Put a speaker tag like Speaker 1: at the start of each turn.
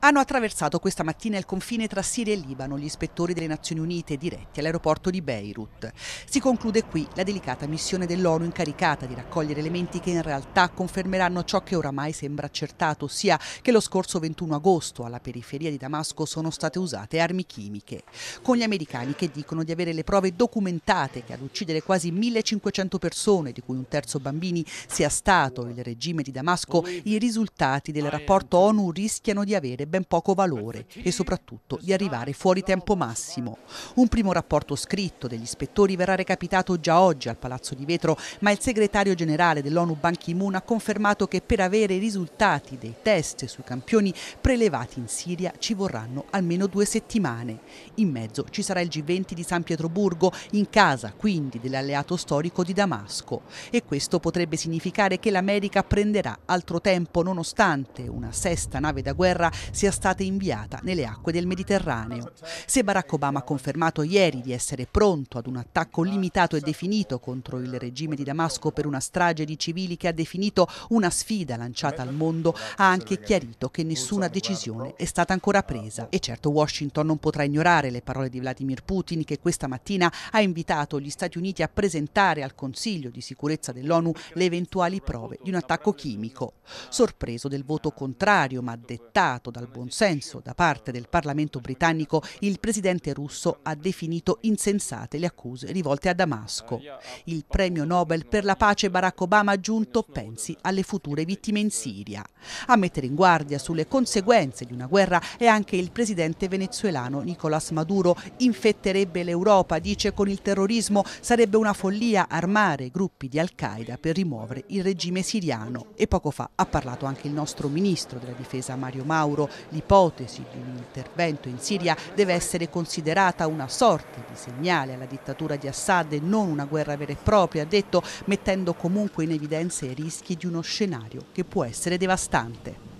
Speaker 1: Hanno attraversato questa mattina il confine tra Siria e Libano gli ispettori delle Nazioni Unite diretti all'aeroporto di Beirut. Si conclude qui la delicata missione dell'ONU incaricata di raccogliere elementi che in realtà confermeranno ciò che oramai sembra accertato, ossia che lo scorso 21 agosto alla periferia di Damasco sono state usate armi chimiche, con gli americani che dicono di avere le prove documentate che ad uccidere quasi 1500 persone, di cui un terzo bambini, sia stato il regime di Damasco, i risultati del rapporto ONU rischiano di avere ben poco valore e soprattutto di arrivare fuori tempo massimo. Un primo rapporto scritto degli ispettori verrà recapitato già oggi al Palazzo di Vetro, ma il segretario generale dell'ONU Ban Ki-moon ha confermato che per avere i risultati dei test sui campioni prelevati in Siria ci vorranno almeno due settimane. In mezzo ci sarà il G20 di San Pietroburgo, in casa quindi dell'alleato storico di Damasco e questo potrebbe significare che l'America prenderà altro tempo nonostante una sesta nave da guerra sia stata inviata nelle acque del Mediterraneo. Se Barack Obama ha confermato ieri di essere pronto ad un attacco limitato e definito contro il regime di Damasco per una strage di civili che ha definito una sfida lanciata al mondo, ha anche chiarito che nessuna decisione è stata ancora presa. E certo Washington non potrà ignorare le parole di Vladimir Putin che questa mattina ha invitato gli Stati Uniti a presentare al Consiglio di sicurezza dell'ONU le eventuali prove di un attacco chimico. Sorpreso del voto contrario ma dettato dal buonsenso da parte del Parlamento britannico, il presidente russo ha definito insensate le accuse rivolte a Damasco. Il premio Nobel per la pace Barack Obama ha aggiunto pensi alle future vittime in Siria. A mettere in guardia sulle conseguenze di una guerra è anche il presidente venezuelano Nicolás Maduro. Infetterebbe l'Europa, dice, con il terrorismo. Sarebbe una follia armare gruppi di Al-Qaeda per rimuovere il regime siriano. E poco fa ha parlato anche il nostro ministro della difesa Mario Mauro. L'ipotesi di un intervento in Siria deve essere considerata una sorta di segnale alla dittatura di Assad e non una guerra vera e propria, ha detto, mettendo comunque in evidenza i rischi di uno scenario che può essere devastante.